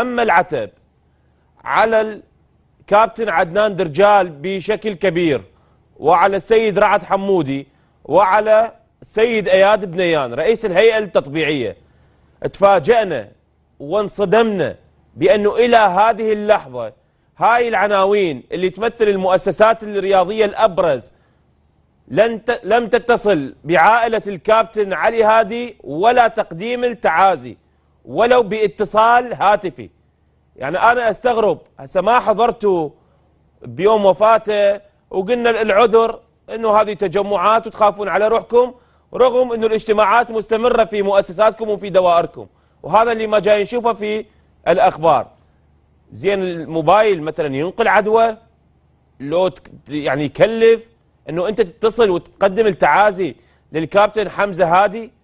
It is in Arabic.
أما العتب على الكابتن عدنان درجال بشكل كبير وعلى السيد رعد حمودي وعلى السيد اياد بنيان رئيس الهيئه التطبيعيه تفاجأنا وانصدمنا بانه الى هذه اللحظه هاي العناوين اللي تمثل المؤسسات الرياضيه الابرز لم تتصل بعائله الكابتن علي هادي ولا تقديم التعازي ولو باتصال هاتفي يعني أنا أستغرب هسه ما حضرته بيوم وفاته وقلنا العذر أنه هذه تجمعات وتخافون على روحكم رغم أنه الاجتماعات مستمرة في مؤسساتكم وفي دوائركم وهذا اللي ما جاي نشوفه في الأخبار زين الموبايل مثلا ينقل عدوى لو يعني يكلف أنه أنت تتصل وتقدم التعازي للكابتن حمزة هادي